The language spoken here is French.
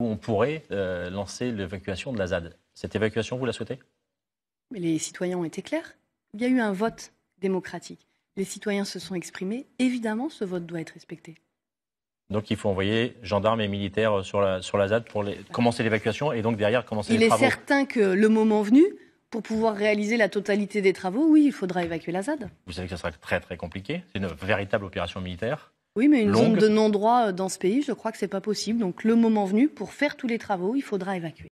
où on pourrait euh, lancer l'évacuation de la ZAD. Cette évacuation, vous la souhaitez Mais les citoyens ont été clairs. Il y a eu un vote démocratique. Les citoyens se sont exprimés. Évidemment, ce vote doit être respecté. Donc il faut envoyer gendarmes et militaires sur la, sur la ZAD pour commencer l'évacuation et donc derrière commencer il les travaux. Il est certain que le moment venu, pour pouvoir réaliser la totalité des travaux, oui, il faudra évacuer la ZAD. Vous savez que ce sera très très compliqué. C'est une véritable opération militaire. Oui, mais une zone de non-droit euh, dans ce pays, je crois que c'est pas possible. Donc le moment venu, pour faire tous les travaux, il faudra évacuer.